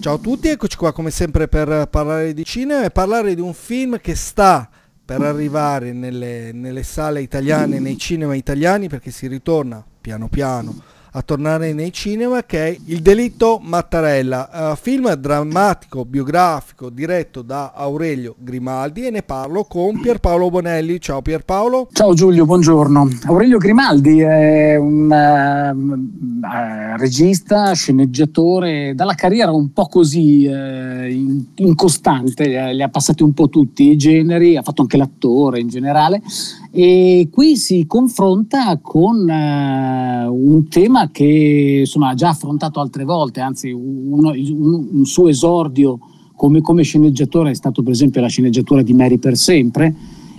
Ciao a tutti, eccoci qua come sempre per parlare di cinema e parlare di un film che sta per arrivare nelle, nelle sale italiane, nei cinema italiani, perché si ritorna piano piano a tornare nei cinema che è Il delitto Mattarella, uh, film drammatico biografico diretto da Aurelio Grimaldi e ne parlo con Pierpaolo Bonelli. Ciao Pierpaolo. Ciao Giulio, buongiorno. Aurelio Grimaldi è un uh, regista, sceneggiatore, dalla carriera un po' così uh, incostante, in li ha passati un po' tutti i generi, ha fatto anche l'attore in generale e qui si confronta con un tema che insomma, ha già affrontato altre volte, anzi uno, un, un, suo esordio come, come, sceneggiatore è stato per esempio la sceneggiatura di Mary per sempre,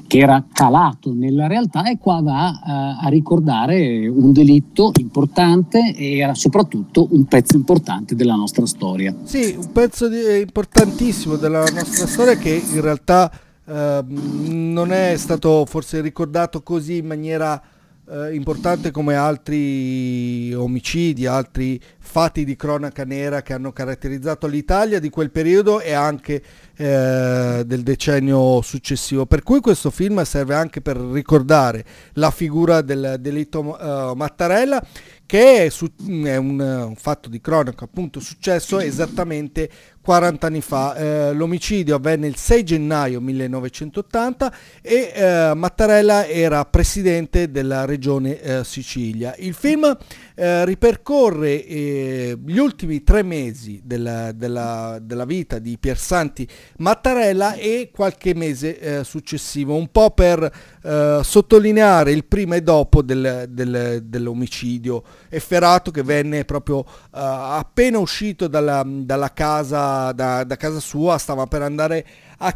che era calato nella realtà e qua va a, eh, a ricordare un delitto importante e era soprattutto un pezzo importante della nostra storia. Sì, un pezzo di, eh, importantissimo della nostra storia che in realtà eh, non è stato forse ricordato così in maniera eh, importante come altri omicidi, altri fatti di cronaca nera che hanno caratterizzato l'Italia di quel periodo e anche eh, del decennio successivo. Per cui questo film serve anche per ricordare la figura del delitto uh, Mattarella che è, su, è un, un, fatto di cronaca appunto successo esattamente 40 anni fa. Eh, l'omicidio avvenne il 6 gennaio 1980 e eh, Mattarella era presidente della regione eh, Sicilia. Il film eh, ripercorre eh, gli ultimi tre mesi della, della, della, vita di Piersanti Mattarella e qualche mese eh, successivo, un po' per eh, sottolineare il prima e dopo del, del, dell'omicidio efferato che venne proprio eh, appena uscito dalla, dalla casa, da, da, casa sua, stava per andare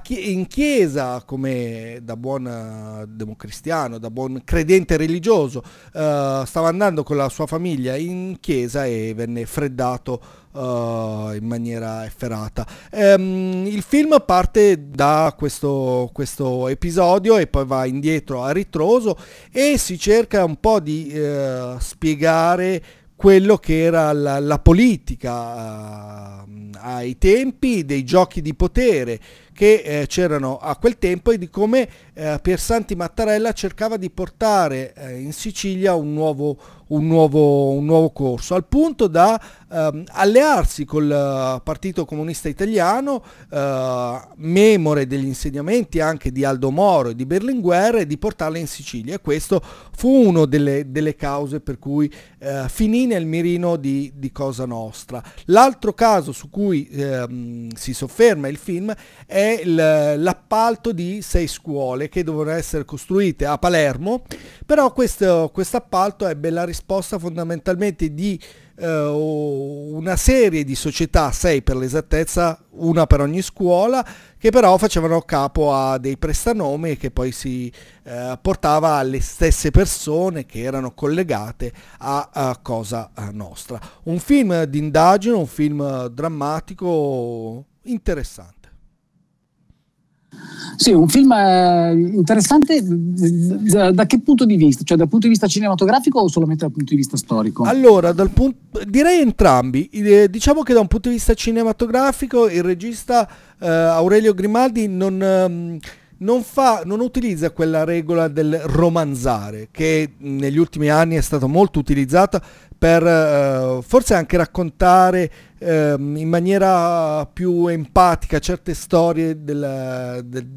chi in chiesa come da buon eh, democristiano, da buon credente religioso, eh, stava andando con la sua famiglia in chiesa e venne freddato eh, in maniera efferata. Um, il film parte da questo, questo, episodio e poi va indietro a ritroso e si cerca un po' di uh, spiegare quello che era la, la politica uh, ai tempi dei giochi di potere che eh, c'erano a quel tempo e di come eh, Piersanti Mattarella cercava di portare eh, in Sicilia un nuovo, un, nuovo, un nuovo, corso, al punto da ehm, allearsi col eh, Partito Comunista Italiano, eh, memore degli insegnamenti anche di Aldo Moro e di Berlinguer, e di portarla in Sicilia. questo fu una delle, delle, cause per cui eh, finì nel mirino di, di Cosa Nostra. L'altro caso su cui ehm, si sofferma il film è l'appalto di sei scuole che dovevano essere costruite a Palermo, però questo appalto ebbe la risposta fondamentalmente di eh, una serie di società, sei per l'esattezza, una per ogni scuola, che però facevano capo a dei prestanomi che poi si eh, portava alle stesse persone che erano collegate a, a Cosa eh, Nostra. Un film d'indagine, un film drammatico interessante. Sì, un film eh, interessante mm, mm, da, da, che punto di vista? Cioè dal punto di vista cinematografico o solamente dal punto di vista storico? Allora, punto, direi entrambi. Eh, diciamo che da un punto di vista cinematografico il regista eh, Aurelio Grimaldi non... Eh, non, fa, non utilizza quella regola del romanzare che negli ultimi anni è stata molto utilizzata per eh, forse anche raccontare eh, in maniera più empatica certe storie della, del,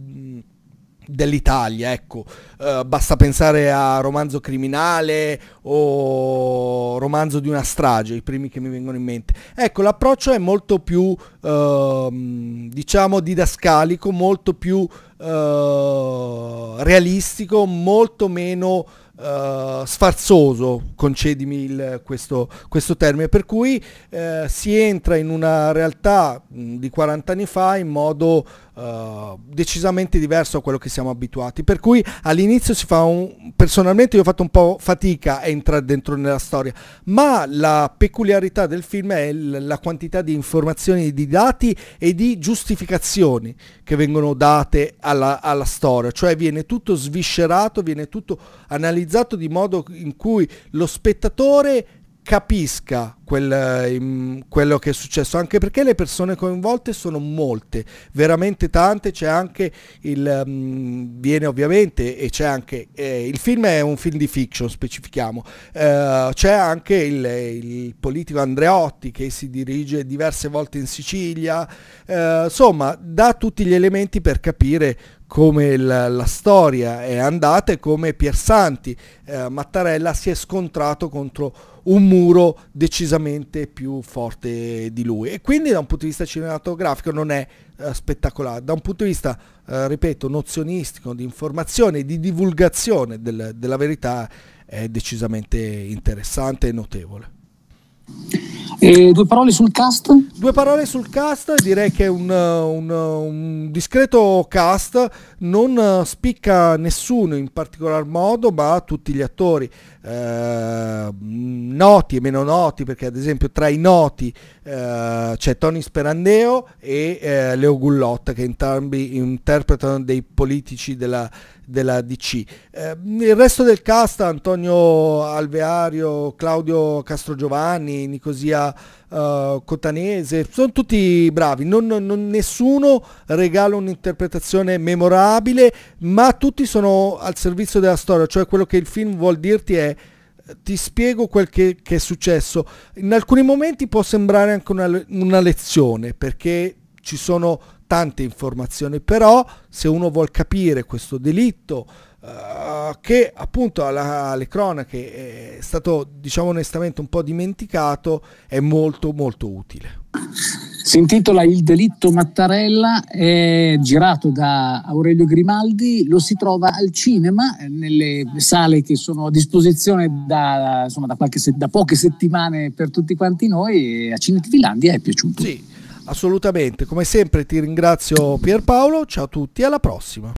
dell'Italia, ecco. Uh, basta pensare a romanzo criminale o romanzo di una strage, i primi che mi vengono in mente. Ecco, l'approccio è molto più, uh, diciamo, didascalico, molto più uh, realistico, molto meno eh, sfarzoso, concedimi il, questo, questo, termine, per cui uh, si entra in una realtà mh, di 40 anni fa in modo uh, decisamente diverso da quello che siamo abituati, per cui all'inizio si fa un... personalmente io ho fatto un po' fatica a entrare dentro nella storia, ma la peculiarità del film è l- la quantità di informazioni, di dati e di giustificazioni che vengono date alla, alla storia, cioè viene tutto sviscerato, viene tutto analizzato realizzato di modo in cui lo spettatore capisca quel, ehm, quello che è successo, anche perché le persone coinvolte sono molte, veramente tante, c'è anche il... Um, viene ovviamente e c'è anche... Eh, il film è un film di fiction, specifichiamo, eh, c'è anche il, il, politico Andreotti che si dirige diverse volte in Sicilia, eh, insomma dà tutti gli elementi per capire come la, la, storia è andata e come Piersanti eh, Mattarella si è scontrato contro un muro decisamente più forte di lui. E quindi da un punto di vista cinematografico non è eh, spettacolare, da un punto di vista, eh, ripeto, nozionistico, di informazione, di divulgazione del, della verità è decisamente interessante e notevole. E due parole sul cast? Due parole sul cast, direi che è un, un, un, discreto cast, non spicca nessuno in particolar modo, ma tutti gli attori eh, noti e meno noti, perché ad esempio tra i noti eh, c'è Tony Sperandeo e eh, Leo Gullotta, che entrambi interpretano dei politici della, della DC. Eh, il resto del cast, Antonio Alveario, Claudio Castrogiovanni, Nicosia eh, Cotanese, sono tutti bravi, non, non, nessuno regala un'interpretazione memorabile, ma tutti sono al servizio della storia, cioè quello che il film vuol dirti è ti spiego quel che, che, è successo. In alcuni momenti può sembrare anche una, una lezione, perché ci sono tante informazioni, però se uno vuol capire questo delitto uh, che appunto alla, alle cronache eh, è stato diciamo onestamente un po' dimenticato, è molto molto utile. Si intitola Il delitto Mattarella, è girato da Aurelio Grimaldi, lo si trova al cinema, eh, nelle sale che sono a disposizione da, insomma, da, qualche, da poche settimane per tutti quanti noi e a Cinetivilandia è piaciuto. Sì, assolutamente come sempre ti ringrazio Pierpaolo ciao a tutti alla prossima